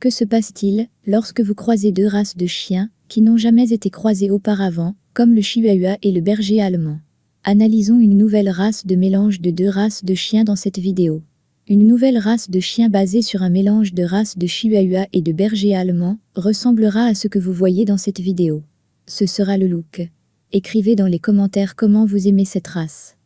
Que se passe-t-il lorsque vous croisez deux races de chiens qui n'ont jamais été croisées auparavant, comme le Chihuahua et le berger allemand Analysons une nouvelle race de mélange de deux races de chiens dans cette vidéo. Une nouvelle race de chiens basée sur un mélange de races de Chihuahua et de berger allemand ressemblera à ce que vous voyez dans cette vidéo. Ce sera le look. Écrivez dans les commentaires comment vous aimez cette race.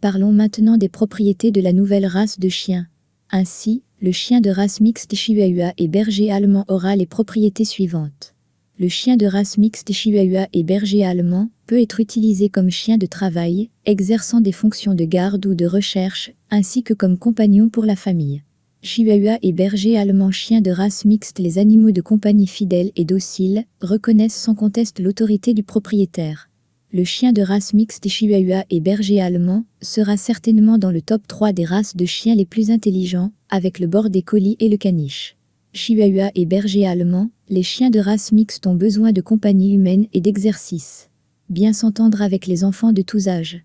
Parlons maintenant des propriétés de la nouvelle race de chiens. Ainsi, le chien de race mixte Chihuahua et berger allemand aura les propriétés suivantes. Le chien de race mixte Chihuahua et berger allemand peut être utilisé comme chien de travail, exerçant des fonctions de garde ou de recherche, ainsi que comme compagnon pour la famille. Chihuahua et berger allemand chien de race mixte les animaux de compagnie fidèles et dociles reconnaissent sans conteste l'autorité du propriétaire le chien de race mixte Chihuahua et berger allemand sera certainement dans le top 3 des races de chiens les plus intelligents, avec le bord des colis et le caniche. Chihuahua et berger allemand, les chiens de race mixte ont besoin de compagnie humaine et d'exercice. Bien s'entendre avec les enfants de tous âges.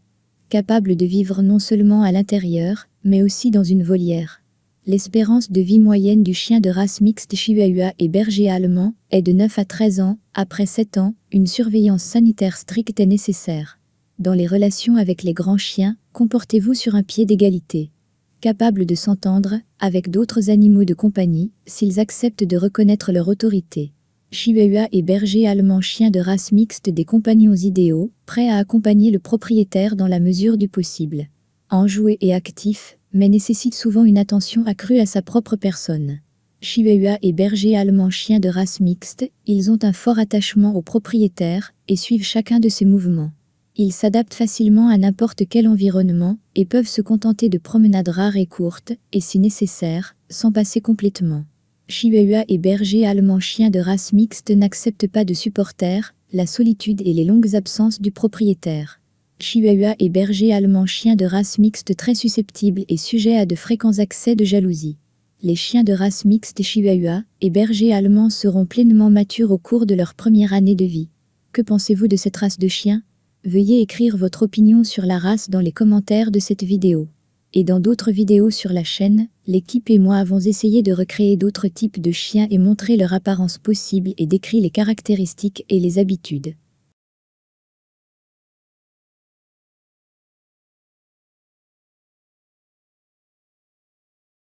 Capables de vivre non seulement à l'intérieur, mais aussi dans une volière l'espérance de vie moyenne du chien de race mixte Chihuahua et berger allemand est de 9 à 13 ans. Après 7 ans, une surveillance sanitaire stricte est nécessaire. Dans les relations avec les grands chiens, comportez-vous sur un pied d'égalité. Capable de s'entendre avec d'autres animaux de compagnie s'ils acceptent de reconnaître leur autorité. Chihuahua et berger allemand chien de race mixte des compagnons idéaux, prêts à accompagner le propriétaire dans la mesure du possible. Enjoué et actif, mais nécessite souvent une attention accrue à sa propre personne. Chihuahua et berger allemand chien de race mixte, ils ont un fort attachement au propriétaire et suivent chacun de ses mouvements. Ils s'adaptent facilement à n'importe quel environnement et peuvent se contenter de promenades rares et courtes, et si nécessaire, s'en passer complètement. Chihuahua et berger allemand chien de race mixte n'acceptent pas de supporter la solitude et les longues absences du propriétaire. Chihuahua et berger allemand chien de race mixte très susceptible et sujet à de fréquents accès de jalousie. Les chiens de race mixte et Chihuahua et berger allemand seront pleinement matures au cours de leur première année de vie. Que pensez-vous de cette race de chiens Veuillez écrire votre opinion sur la race dans les commentaires de cette vidéo. Et dans d'autres vidéos sur la chaîne, l'équipe et moi avons essayé de recréer d'autres types de chiens et montrer leur apparence possible et décrit les caractéristiques et les habitudes.